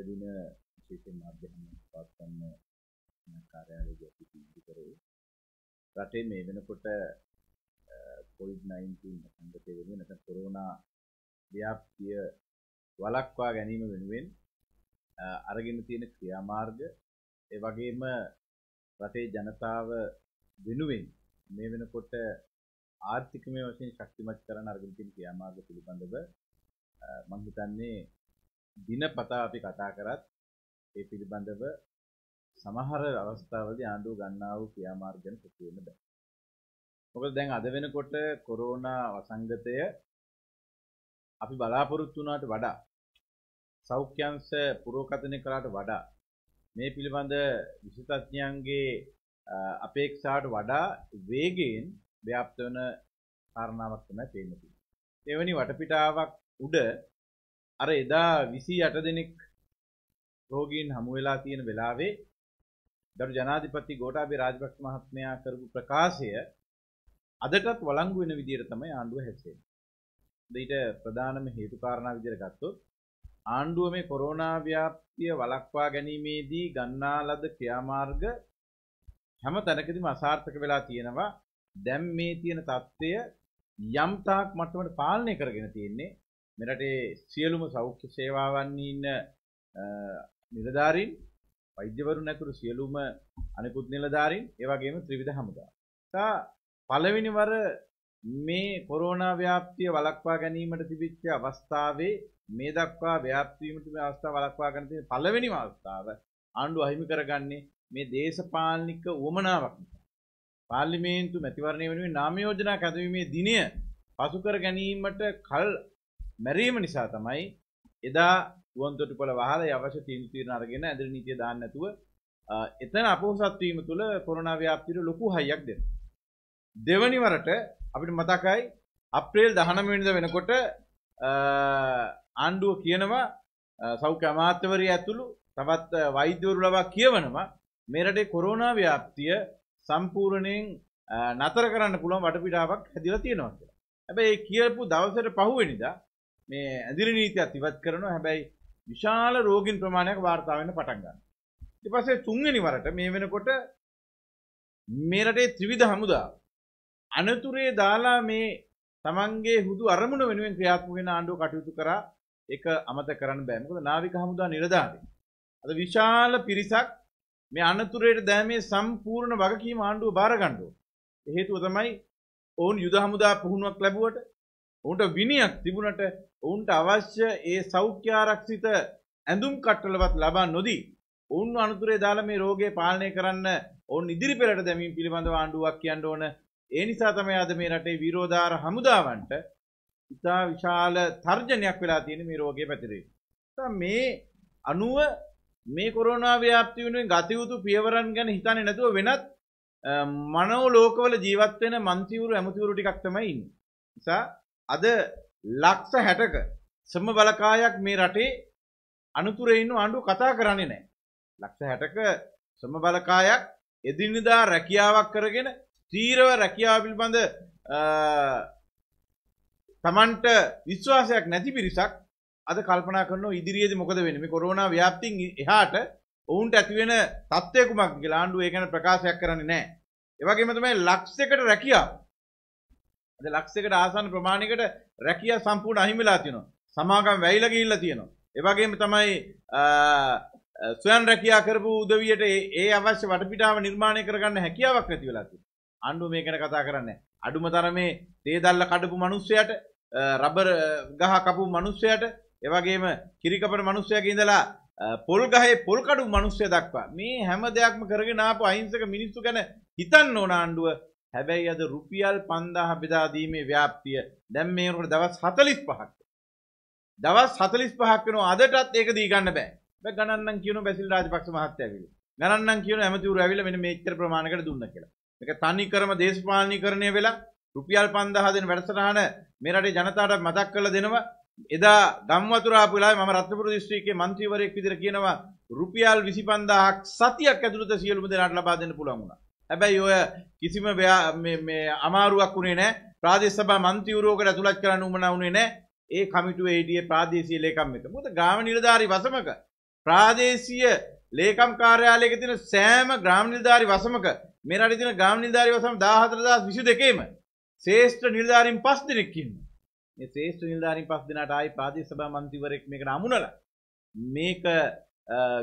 අද දින විශේෂයෙන් මාධ්‍යහම පවත්වන්න කාර්යාලයේ අපි තීන්දුව කරේ රටේ මේ වෙනකොට COVID-19 සංකතය වෙනුවෙන් නැත්නම් කොරෝනා ව්‍යාප්තිය වළක්වා ගැනීම වෙනුවෙන් අරගෙන තියෙන ක්‍රියාමාර්ග ඒ වගේම රටේ ජනතාව වෙනුවෙන් මේ වෙනකොට ආර්ථිකමය වශයෙන් ශක්තිමත් කරන අරගෙන තියෙන ක්‍රියාමාර්ග පිළිබඳව මම හිතන්නේ දිනපතා අපි කතා කරත් ඒ පිළිබඳව සමහර අවස්ථාවලදී ආණ්ඩුව ගන්නා වූ ක්‍රියාමාර්ගයන් සිදු වෙන්න බෑ. මොකද දැන් අද වෙනකොට කොරෝනා වසංගතය අපි බලාපොරොත්තු වුණාට වඩා සෞඛ්‍යංශ පුරෝකථනය කළාට වඩා මේ පිළිබඳ විශේෂඥයන්ගේ අපේක්ෂාවට වඩා වේගයෙන් ව්‍යාප්ත වන කාරණාවක් තමයි පේන්නේ. එවැනි වටපිටාවක් උඩ අර එදා 28 දෙනෙක් රෝගීන් හමු වෙලා තියෙන වෙලාවේ දරු ජනාධිපති ගෝඨාභය රාජපක්ෂ මහත්මයා කරපු ප්‍රකාශය අදටත් වළංගු වෙන විදිහට තමයි ආණ්ඩුව හැසිරෙන්නේ. ඊට ප්‍රධානම හේතු කාරණා විදිහට ගත්තොත් ආණ්ඩුව මේ කොරෝනා ව්‍යාප්තිය වළක්වා ගැනීමේදී ගන්නා ලද ක්‍රියාමාර්ග හැම තැනකදීම අසාර්ථක වෙලා තියෙනවා. දැන් මේ තියෙන தත්ත්වය යම් තාක් මට්ටමට පාලනය කරගෙන තියෙන්නේ මෙරටේ සියලුම සෞඛ්‍ය සේවාවන්නේ ඉන්න නිලධාරීන් වෛද්‍යවරුන් ඇතුළු සියලුම අනිකුත් නිලධාරීන් ඒ වගේම ත්‍රිවිධ හමුදා. සා පළවෙනි වර මේ කොරෝනා ව්‍යාප්තිය වළක්වා ගැනීමට තිබිච්ච අවස්ථාවේ මේ දක්වා ව්‍යාප්ති වීමට මේ අවස්ථාව වළක්වා ගන්න තියෙන පළවෙනිම අවස්ථාව ආණ්ඩුව අහිමි කරගන්නේ මේ දේශපාලනික උවමනාවක් නිසා. පාර්ලිමේන්තු මැතිවරණය වෙනුවෙන් නාම යෝජනා කැඳවීමේ දිනය පසු කර ගැනීමට කල් මැරීම නිසා තමයි එදා ගුවන්තොටුපළ වහලා අවශ්‍ය තීන්දුව తీරන අරගෙන ඇදිරි නීතිය දාන්න නැතුව එතන අපොහසත් වීම තුළ කොරෝනා ව්‍යාප්තියට ලොකු හයියක් දෙනවා. දෙවනි වරට අපිට මතකයි අප්‍රේල් 19 වෙනිදා වෙනකොට ආණ්ඩුව කියනවා සෞඛ්‍ය අමාත්‍යවරිය ඇතුළු තවත් වෛද්‍යවරු ලවා කියවනවා මේ රටේ කොරෝනා ව්‍යාප්තිය සම්පූර්ණයෙන් නතර කරන්න පුළුවන් වටපිටාවක් හැදිලා තියෙනවා කියලා. හැබැයි ඒ කියපු දවසට පහුවෙනිදා මේ ඇදිරි නීතියත් ඉවත් කරනවා හැබැයි විශාල රෝගීන් ප්‍රමාණයක් වාර්තා වෙන්න පටන් ගන්නවා. ඊට පස්සේ තුන්වෙනි වරට මේ වෙනකොට මේ රටේ ත්‍රිවිධ හමුදා අනතුරේ දාලා මේ තමන්ගේ හුදු අරමුණ වෙනුවෙන් ක්‍රියාත්මක වෙන ආණ්ඩුව කටයුතු කරා ඒක අමතක කරන්න බෑ. මොකද නාවික හමුදා නිලධාරීන් අද විශාල පිරිසක් මේ අනතුරේට දැමීමේ සම්පූර්ණ වගකීම ආණ්ඩුව බාර ගන්නවා. හේතුව තමයි ඔවුන් යුද හමුදා පුහුණුවක් ලැබුවට ඔවුන්ට විනියක් තිබුණට ඔවුන්ට අවශ්‍ය ඒ සෞඛ්‍යාරක්ෂිත ඇඳුම් කට්ටලවත් ලබා නොදී ඔවුන් අනතුරේ දාලා මේ රෝගය පාලනය කරන්න ඔවුන් ඉදිරි පෙරට දැමීම පිළිබඳව ආණ්ඩුවක් කියන්න ඕන ඒ නිසා තමයි අද මේ රටේ විරෝධාර හමුදාවන්ට ඉතා විශාල තර්ජනයක් වෙලා තියෙන මේ රෝගය පැතිරේ මේ අනුව මේ කොරෝනා ව්‍යාප්ති වෙනුවෙන් ගතයුතු පියවරන් ගැන හිතන්නේ නැතුව වෙනත් මනෝ ලෝකවල ජීවත් වෙන මන්තිවරු ඇමතිවරු ටිකක් තමයි ඉන්නේ. නිසා අද ලක්ෂ 60ක සම බලකායක් මේ රටේ අනුතුරේ ඉන්න ආණ්ඩුව කතා කරන්නේ නැහැ. ලක්ෂ 60ක සම බලකායක් එදිනෙදා රැකියාවක් කරගෙන ස්ථීරව රැකියාව පිළිබඳ තමන්ට විශ්වාසයක් නැති පිරිසක් අද කල්පනා කරනවා ඉදිරියේදී මොකද වෙන්නේ මේ කොරෝනා ව්‍යාප්තියෙන් එහාට ඔවුන්ට ඇති වෙන තත්ත්වය කුමක්ද කියලා ආණ්ඩුව ඒ ගැන ප්‍රකාශයක් කරන්නේ නැහැ. ඒ වගේම තමයි ලක්ෂයකට රැකියාව අද ලක්ෂයකට ආසන්න ප්‍රමාණයකට රැකියා සම්පූර්ණ අහිමි වෙලා තියෙනවා. සමාගම් වැහිලා ගිහිල්ලා තියෙනවා. ඒ වගේම තමයි ස්වයං රැකියා කරපු උදවියට ඒ අවශ්‍ය වටපිටාව නිර්මාණය කරගන්න හැකියාවක් නැති වෙලා තියෙනවා. ආණ්ඩුව මේ ගැන කතා කරන්නේ අඩුම තරමේ තේ දැල්ල කඩපු මිනිස්සයාට රබර් ගහ කපු මිනිස්සයාට ඒ වගේම කිරි කපන මිනිස්සයාගේ ඉඳලා පොල් ගහේ පොල් කඩු මිනිස්සය දක්වා මේ හැම දෙයක්ම කරගෙන ආපු අහිංසක මිනිස්සු ගැන හිතන්න ඕන ආණ්ඩුව හැබැයි අද රුපියල් 5000 බෙදා දීමේ ව්‍යාප්තිය දැන් මේකට දවස් 45ක් දවස් 45ක් වෙනවා අදටත් ඒක දී ගන්න බෑ. බෑ ගණන්නම් කියන බැසිල් රාජපක්ෂ මහත්තයා කියලා. ගණන්නම් කියන ඇමතිවරු ඇවිල්ලා මෙන්න මෙච්චර ප්‍රමාණයකට දුන්නා කියලා. මේක තනි ක්‍රම දේශපාලනීකරණය වෙලා රුපියල් 5000 දෙන වැඩසටහන මේ රටේ ජනතාවට මතක් කරලා දෙනවා. එදා ගම්වතුර ආපු වෙලාවේ මම රත්නපුර දිස්ත්‍රික්කයේ മന്ത്രിවරයෙක් විදිහට කියනවා රුපියල් 25000ක් සතියක් ඇතුළත සියලුම දෙනාට ලබා දෙන්න පුළුවන් වුණා. හැබැයි ඔය කිසිම අමාරුවක් වුණේ නෑ ප්‍රාදේශසභා මන්ත්‍රීවරුවකට ඇතුළත් කරන්න උවමනා වුණේ නෑ ඒ කමිටුවේ හිටියේ ප්‍රාදේශීය ලේකම් එක. මොකද ග්‍රාම නිලධාරී වසමක ප්‍රාදේශීය ලේකම් කාර්යාලයක තියෙන සෑම ග්‍රාම නිලධාරී වසමක මේ රටේ තියෙන ග්‍රාම නිලධාරී වසම 14222ේම ශ්‍රේෂ්ඨ නිලධාරීන් 5 දෙනෙක් ඉන්නවා. මේ ශ්‍රේෂ්ඨ නිලධාරීන් 5 දෙනාට ආයි ප්‍රාදේශ සභා මන්ත්‍රීවරයෙක් මේකට අමුණලා මේක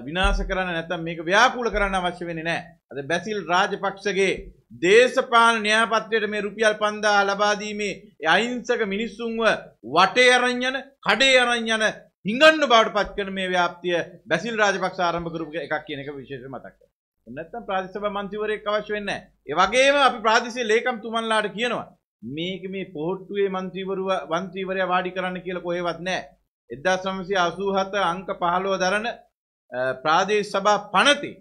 විනාශ කරන්න නැත්තම් මේක ව්‍යාකූල කරන්න අවශ්‍ය වෙන්නේ නැහැ. අද බැසිල් රාජපක්ෂගේ දේශපාලන න්‍යායපත්‍රයට මේ රුපියල් 5000 ලබා දීමේ අහිංසක මිනිස්සුන්ව වටේ අරන් යන, කඩේ අරන් යන හිඟන්න බවට පත් කරන මේ ව්‍යාප්තිය බැසිල් රාජපක්ෂ ආරම්භ කරපු එකක් කියන එක විශේෂ මතක් කරගන්න. නැත්තම් ප්‍රාදේශ සභා මන්ත්‍රීවරයෙක් අවශ්‍ය වෙන්නේ නැහැ. ඒ වගේම අපි ප්‍රාදේශීය ලේකම්තුමන්ලාට කියනවා මේක මේ පොහොට්ටුවේ මන්ත්‍රීවරුව මන්ත්‍රීවරයා වාඩි කරන්න කියලා කොහෙවත් නැහැ. 1987 අංක 15 දරන ප්‍රාදේශ සභා පනති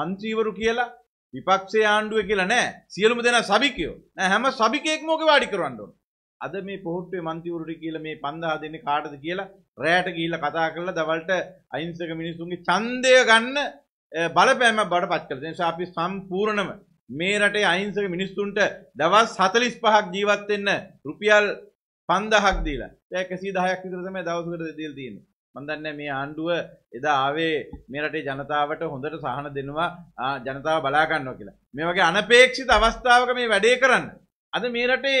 මන්ත්‍රීවරු කියලා විපක්ෂේ ආණ්ඩුව කියලා නෑ සියලුම දෙනා සභිකයෝ නෑ හැම සභිකයෙක්ම ඕකේ වාඩි කරවන්න ඕන. අද මේ පොහොට්ටුවේ මන්ත්‍රීවරුට කියලා මේ 5000 දෙන්නේ කාටද කියලා රැයට ගිහිල්ලා කතා කරලා දවල්ට අහිංසක මිනිසුන්ගේ ඡන්දය ගන්න බලපෑමක් බවට පත් කළා. ඒ නිසා අපි සම්පූර්ණම මේ රටේ අහිංසක මිනිස්සුන්ට දවස් 45ක් ජීවත් වෙන්න රුපියල් 5000ක් දීලා. දැන් 110ක් විතර තමයි දවසකට දෙලා තියෙන්නේ. මන්දන්න මේ ආණ්ඩුව එදා ආවේ මේ රටේ ජනතාවට හොඳට සහන දෙනවා ජනතාව බලාගන්නවා කියලා. මේ වගේ අනපේක්ෂිත අවස්ථාවක මේ වැඩේ කරන්න. අද මේ රටේ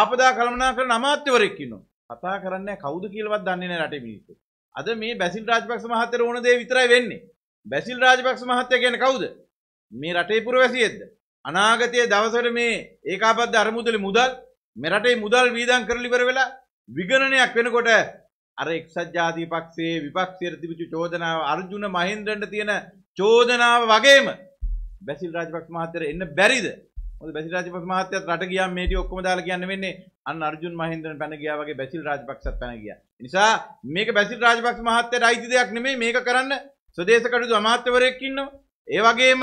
ආපදා කළමනාකරණ අමාත්‍යවරයෙක් ඉන්නවා. කතා කරන්නේ කවුද කියලාවත් දන්නේ නැහැ රටේ මිනිස්සු. අද මේ බැසිල් රාජපක්ෂ මහත්තයට ඕන දේ විතරයි වෙන්නේ. බැසිල් රාජපක්ෂ මහත්තයා කියන්නේ කවුද? මේ රටේ පුරවැසියෙක්ද? අනාගතයේ දවසට මේ ඒකාපද්ද අරමුදලේ මුදල් මෙරටේ මුදල් වීදම් කරලා ඉවර වෙලා විගණනයක් වෙනකොට අර එක්සත් ජාතික පක්ෂයේ විපක්ෂයට තිබිච්ච චෝදනාව අර්ජුන මහින්ද්‍රන්ට තියෙන චෝදනාව වගේම බැසිල් රාජපක්ෂ මහත්තයට එන්න බැරිද? මොකද බැසිල් රාජපක්ෂ මහත්තයත් රට ගියාම මේ ටික ඔක්කොම දාලා කියන්න වෙන්නේ අන්න අර්ජුන මහින්ද්‍රන් පැන ගියා වගේ බැසිල් රාජපක්ෂත් පැන ගියා. ඒ නිසා මේක බැසිල් රාජපක්ෂ මහත්තයට අයිති දෙයක් නෙමෙයි මේක කරන්න ස්වදේශ කටයුතු අමාත්‍යවරයෙක් ඉන්නවා. ඒ වගේම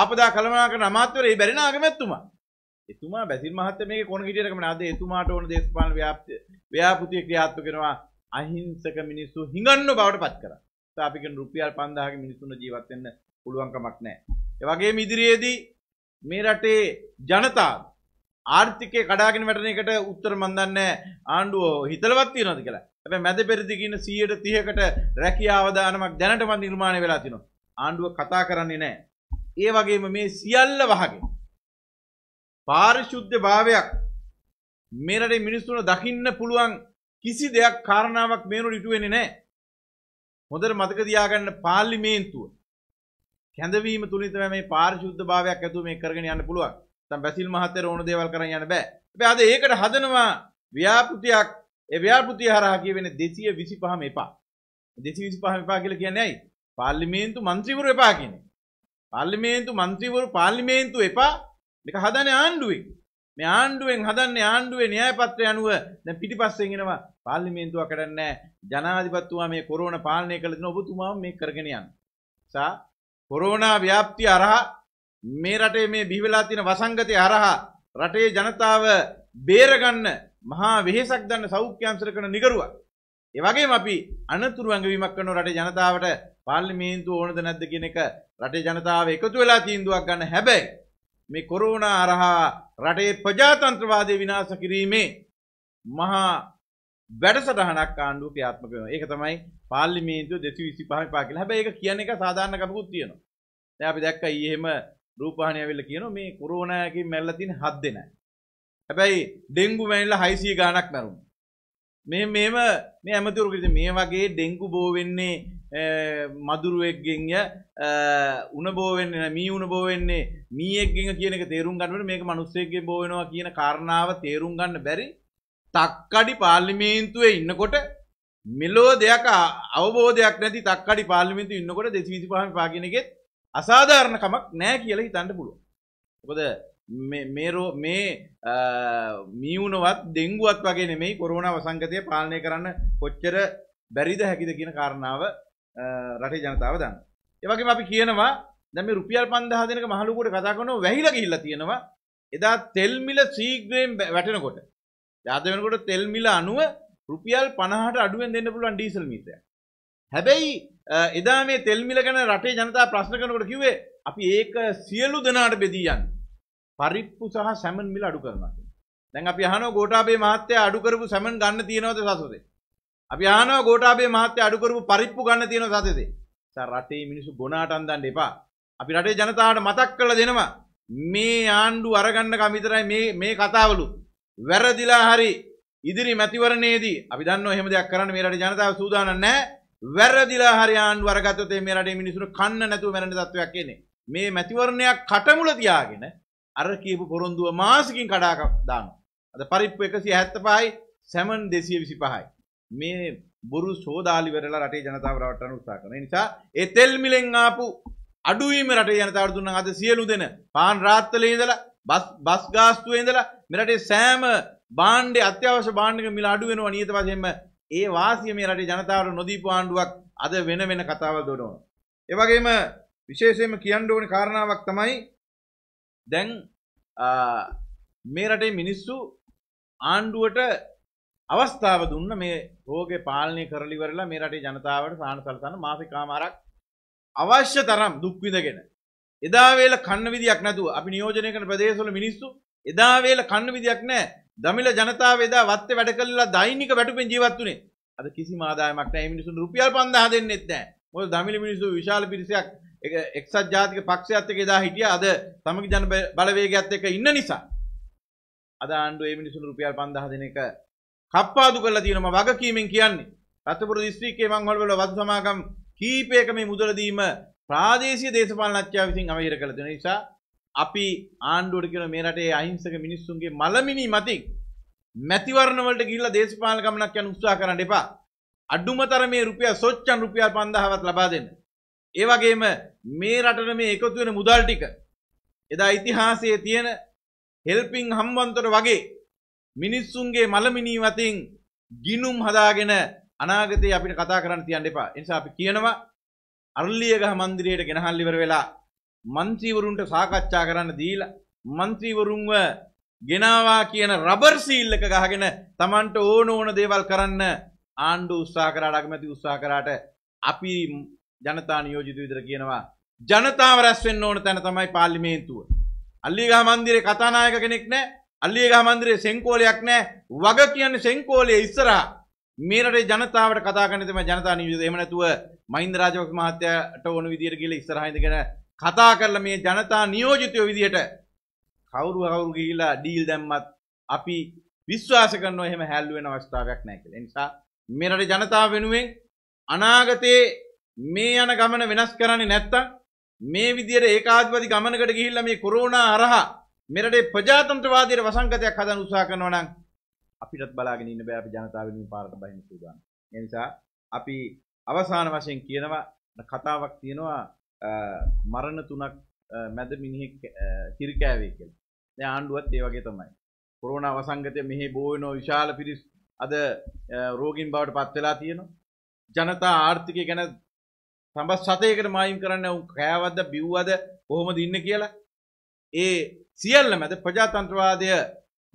ආපදා කළමනාකරන අමාත්‍යවරේ බැරි නාගමැතිතුමා. එතුමා බැසිල් මහත්තයා මේකේ කොන කිටියටකම නේද? එතුමාට ඕන දේශපාලන ව්‍යාපෘතිය ක්‍රියාත්මක කරනවා. අහිංසක මිනිස්සු හිඟන්න බවට පත් කර සාපික රුපියල් පන්දාහක මිනිසුන ජීවත්වෙන්න පුළුවන්කමක් නෑ. එවගේ මිදිරියේදී මේ රටේ ජනතා ආර්ථිකය කඩාගෙන වැටන එකට උත්තර මන්දන්න ආණ්ඩුවෝ හිතලවත්තිය නොති කියලා ඇැ මැද පෙරදිකින්න සියයට තියකට රැකි අවදානමක් දැනට මන් නිර්මාණ වෙලා තිනවා ආණ්ඩුව කතා කරන්නේ නෑ. ඒ වගේම මේ සියල්ල වහගේ. පාරිශුද්ධ භාවයක් මෙරට මිනිස්සුන දකින්න පුළුවන් කිසි දෙයක් කාරණාවක් මේනු ඉටුවෙන්නේ නෑ. හොඳට මතක තියාගන්න පාර්ලිමේන්තුව. කැඳවීම තුලින් තමයි මේ පාරිශුද්ධ භාවයක් ඇතුව මේ කරගෙන යන්න පුළුවන්. දැන් බැසිල් මහත්තයා ඕන දේවල් කරන් යන්න බෑ. හැබැයි අද ඒකට හදනවා ව්‍යාපෘතියක්. ඒ ව්‍යාපෘතිය හරහා කියවෙන්නේ 225 ම එපා. 225 ම එපා කියලා කියන්නේ ඇයි? පාර්ලිමේන්තු മന്ത്രിවරු එපා කියන්නේ. පාර්ලිමේන්තු മന്ത്രിවරු පාර්ලිමේන්තු එපා. මේක හදන්නේ ආණ්ඩුවේ. මේ ආණ්ඩුවෙන් හදන්නේ ආණ්ඩුවේ න්‍යායපත්‍රය අනුව දැන් පිටිපස්සෙන් එනවා පාර්ලිමේන්තුව කඩන්නේ ජනාධිපතිතුමා මේ කොරෝනා පාලනය කළ දින ඔබතුමා මේ කරගෙන යන. සා කොරෝනා ව්‍යාප්තිය අරහා මේ රටේ මේ බිහිවලා තියෙන වසංගතය අරහා රටේ ජනතාව බේරගන්න මහා වෙහෙසක් දන්න සෞඛ්‍යාංශර කරන නිගරුවක්. ඒ වගේම අපි අනතුරු ඇඟවීමක් කරන රටේ ජනතාවට පාර්ලිමේන්තුව ඕනද නැද්ද කියන එක රටේ ජනතාව එකතු වෙලා තීන්දුවක් ගන්න හැබැයි මේ කොරෝනා අරහා රටේ ප්‍රජාතන්ත්‍රවාදය විනාශ කිරීමේ මහා වැඩසටහනක් ආණ්ඩුව ක්‍රියාත්මක වෙනවා. ඒක තමයි පාර්ලිමේන්තුව 225 පා කියලා. හැබැයි ඒක කියන එක සාධාරණ කමකුත් තියෙනවා. දැන් අපි දැක්කා ඊයේ එහෙම රූපවාහිනිය ඇවිල්ලා කියනවා මේ කොරෝනා එකකින් මැරලා තියෙන 7 දෙනා. හැබැයි ඩෙන්ගු මැරිලා 600 ගාණක් මැරුණා. මේ මෙහෙම මේ ඇමතිවරු කිව්ද මේ වගේ ඩෙන්ගු බෝ වෙන්නේ මදුරුවෙක්ගෙන්ය උනබෝවෙන්න මී උනබෝවෙන්නේ මියෙක්ගෙන් කියනක තේරුම් ගන්නට මේක මනුස්සේගේ බෝවෙනවා කියන කාරණාව තේරුම් ගන්න බැරි තක්කඩි පාර්ලිමේන්තුවේ ඉන්නකොට මෙලෝ දෙයක් අවබෝධයක් නැති තක්කඩි පාර්ලිමිතු ඉන්නකොට දෙසිවිසි පහම පාගෙනගෙත් අසාධාරණකමක් නෑ කියලා හිතන්න පුළුව. කොද මේරෝ මේ මියුණවත් දෙංගුවත් වගේ නෙමෙයි කොරෝණ වසංගතය පාලනය කරන්න කොච්චර බැරිද හැකිද කියන කාරණාව රටේ ජනතාව දන්න. ඒවගේම අපි කියනවා දැන් මේ රුපියල් 5000 දෙනක මහලුකුවට කතා කරනවා වැහිලා ගිහිල්ලා තියෙනවා. එදා තෙල් මිල සීග්‍රයෙන් වැටෙනකොට. දාද වෙනකොට තෙල් මිල 90 රුපියල් 50ට අඩුවෙන් දෙන්න පුළුවන් ඩීසල් මීටරය. හැබැයි එදා මේ තෙල් මිල ගැන රටේ ජනතාව ප්‍රශ්න කරනකොට කිව්වේ අපි ඒක සියලු දෙනාට බෙදී යන්නේ. පරිප්පු සහ සැමන් මිල අඩු කරනවා. දැන් අපි අහනවා ගෝඨාභය මහත්තයා අඩු කරපු සැමන් ගන්න තියෙනවද සසුදේ? අපි ආනෝ ගෝටාබේ මහත්තය අඩුකරපු පරිප්පු ගන්න තියෙන සතෙදේ රටේ මිනිසු ගොනාට අන්දන්න එපා අපි රටේ ජනතාවට මතක් කළ දෙනවා මේ ආණ්ඩු අරගන්න කමිතරයි මේ මේ කතාවලු වැරදිලා හරි ඉදිරි මැතිවරණයේදී අපි දන්නවා එහෙම දෙයක් කරන්න මේ රටේ ජනතාව සූදානම් නැහැ වැරදිලා හරි ආණ්ඩු අරගත්තොත් මේ රටේ මිනිසුන්ට කන්න නැතුව මැරෙන තත්වයක් එන්නේ මේ මැතිවරණයක් කටමුල තියාගෙන අර කියපු පොරොන්දුව මාසිකින් කඩා දානවා අද පරිප්පු 175යි සැමන් 225යි මේ බොරු සෝදාලි වෙරලා රටේ ජනතාව රවට්ටන්න උත්සාහ කරන නිසා ඒ තෙල් මිලෙන් ආපු අඩුවීම රටේ ජනතාවට දුන්නා අද සියලු දෙන පාන් රාත්තලේ ඉඳලා බස් බස් ගාස්තුවේ ඉඳලා මේ රටේ සෑම බාණ්ඩේ අත්‍යවශ්‍ය බාණ්ඩක මිල අඩු වෙනවා නියත වශයෙන්ම ඒ වාසිය මේ රටේ ජනතාවට නොදීපු ආණ්ඩුවක් අද වෙන වෙන කතාවල් දොඩනවා. ඒ වගේම විශේෂයෙන්ම කියන්න ඕනේ කාරණාවක් තමයි දැන් මේ රටේ මිනිස්සු ආණ්ඩුවට අවස්ථාව දුන්න මේ රෝගේ පාලනය කරලිවරලා මේ රටේ ජනතාවට සාහන සලසන්න මාසිකාමාරක් අවශ්‍ය තරම් දුක් විඳගෙන එදා වේල කන්න විදියක් නැතුව අපි නියෝජනය කරන ප්‍රදේශවල මිනිස්සු එදා වේල කන්න විදියක් නැහැ දමිල ජනතාව එදා වත්තේ වැඩ කළලා දෛනික වැටුපෙන් ජීවත් වුණේ අද කිසිම ආදායමක් නැහැ මිනිසුන් රුපියල් 5000 දෙන්නෙත් නැහැ මොකද දමිල මිනිස්සු විශාල පිරිසක් එක එක්සත් ජාතික පක්ෂයත් එක්ක එදා හිටියා අද සමගි ජන බලවේගයත් එක්ක ඉන්න නිසා අද ආණ්ඩුවේ මිනිසුන් රුපියල් 5000 දෙන එක කප්පාදු කරලා තියෙනවා වගකීමෙන් කියන්නේ. රත්නපුර දිස්ත්‍රික්කයේ මංගල්වල වතු සමාගම් කීපයක මේ මුදල දීම ප්‍රාදේශීය දේශපාලනඥයා විසින් අවහිර කළ දෙන නිසා අපි ආණ්ඩුවට කියන මේ රටේ අහිංසක මිනිස්සුන්ගේ මලමිනි මතින් මැතිවරණ වලට ගිහිල්ලා දේශපාලන ගමනක් යන උත්සාහ කරන්න එපා. අඩුම තරමේ රුපියල් සොච්චන් රුපියල් 5000වත් ලබා දෙන්න. ඒ වගේම මේ රටට මේ එකතු වෙන මුදල් ටික එදා ඉතිහාසයේ තියෙන හෙල්පින් හම්බන්තොට වගේ මිනිස්සුන්ගේ මලමිනී වතින් ගිනුම් හදාගෙන අනාගතේ අපිට කතා කරන්න තියන්න එපා. ඒ නිසා අපි කියනවා අරලියගහ මන්දිරයට ගෙනහල් ඉවර වෙලා മന്ത്രിවරුන්ට සාකච්ඡා කරන්න දීලා മന്ത്രിවරුන්ව ගෙනාවා කියන රබර් සීල් එක ගහගෙන Tamanට ඕන ඕන දේවල් කරන්න ආණ්ඩු උත්සාහ කරාට අගමැති උත්සාහ කරාට අපි ජනතා නියෝජිත විදිහට කියනවා ජනතාව රැස් වෙන්න ඕන තැන තමයි පාර්ලිමේන්තුව. අල්ලිගහ මන්දිරේ කතානායක කෙනෙක් නැහැ. අල්ලියගහ මන්දිරේ සෙන්කෝලයක් නෑ වග කියන්නේ සෙන්කෝලයේ ඉස්සරහා මේ රටේ ජනතාවට කතා කරන්න තමයි ජනතා නිවිද එහෙම නැතුව මහින්ද රාජපක්ෂ මහත්තයාට ඕන විදියට ගිහලා ඉස්සරහා ඉඳගෙන කතා කරලා මේ ජනතා නියෝජිතයෝ විදියට කවුරු කවුරු ගිහිලා ඩීල් දැම්මත් අපි විශ්වාස කරනවා එහෙම හැල්ලු වෙන අවස්ථාවක් නැහැ කියලා. ඒ නිසා මේ රටේ ජනතාව වෙනුවෙන් අනාගතේ මේ යන ගමන වෙනස් කරන්නේ නැත්තම් මේ විදියට ඒකාධිපති ගමනකට ගිහිල්ලා මේ කොරෝනා අරහා මෙරටේ ප්‍රජාතන්ත්‍රවාදයට වසංගතයක් හදන්න උත්සාහ කරනවා නම් අපිටත් බලාගෙන ඉන්න බෑ අපි ජනතාව වෙනුවෙන් පාරට බහින්න සූදානම්. ඒ නිසා අපි අවසාන වශයෙන් කියනවා කතාවක් තියෙනවා මරණ තුනක් මැද මිනිහෙක් කිරිකෑවේ කියලා. දැන් ආණ්ඩුවත් ඒ වගේ තමයි. කොරෝනා වසංගතය මෙහි බෝ වෙන විශාල පිරිස් අද රෝගීන් බවට පත් වෙලා තියෙනවා. ජනතා ආර්ථිකය ගැන සම්බස් සතයකට මායිම් කරන්න කෑවද්ද බිව්වද කොහොමද ඉන්න කියලා. ඒ සියල්ල මැද ප්‍රජාතන්ත්‍රවාදය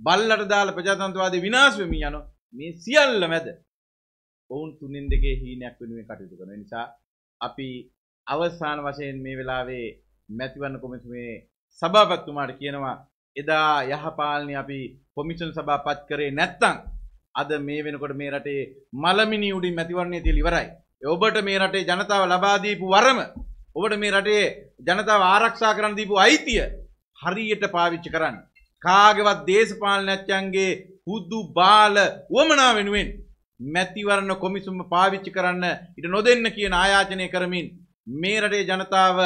බල්ලට දාලා ප්‍රජාතන්ත්‍රවාදය විනාශ වෙමින් යන මේ සියල්ල මැද ඔවුන් තුනෙන් දෙකේ හීනයක් වෙනුවෙන් කටයුතු කරන නිසා අපි අවසාන වශයෙන් මේ වෙලාවේ මැතිවරණ කොමිසමේ සභාපතිතුමාට කියනවා එදා යහපාලනය අපි කොමිෂන් සභාපත් කරේ නැත්තම් අද මේ වෙනකොට මේ රටේ මලමිනි උඩින් මැතිවරණය තියලා ඉවරයි. ඔබට මේ රටේ ජනතාව ලබා දීපු වරම ඔබට මේ රටේ ජනතාව ආරක්ෂා කරන්න දීපු අයිතිය හරියට පාවිච්චි කරන්න. කාගවත් දේශපාලනච්චන්ගේ හුද්දු බාල වමනා වෙනුවෙන් මැතිවරණ කොමිසුම පාවිච්චි කරන්න ඉට නොදෙන්න කියන ආයාචනය කරමින් මේ රටේ ජනතාව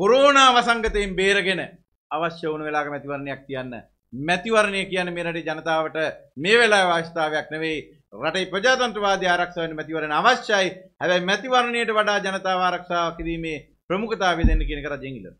කොරෝනා වසංගතයෙන් බේරගෙන අවශ්‍ය වුණු වෙලාග මැතිවරණයක් තියන්න. මැතිවරණය කියන මේ රටේ ජනතාවට මේ වෙලා අවශ්‍යතාවයක් නෙවෙයි රටේ ප්‍රජාතන්ත්‍රවාද ආරක්ෂාවන මැතිවරණ අවශ්‍යයි හැබැයි මැතිවරණයට වඩා ජනතාව ආරක්ෂාව කිරීමේ ප්‍රමුඛතාවය දෙන්න කියන කරා ජංගිලර.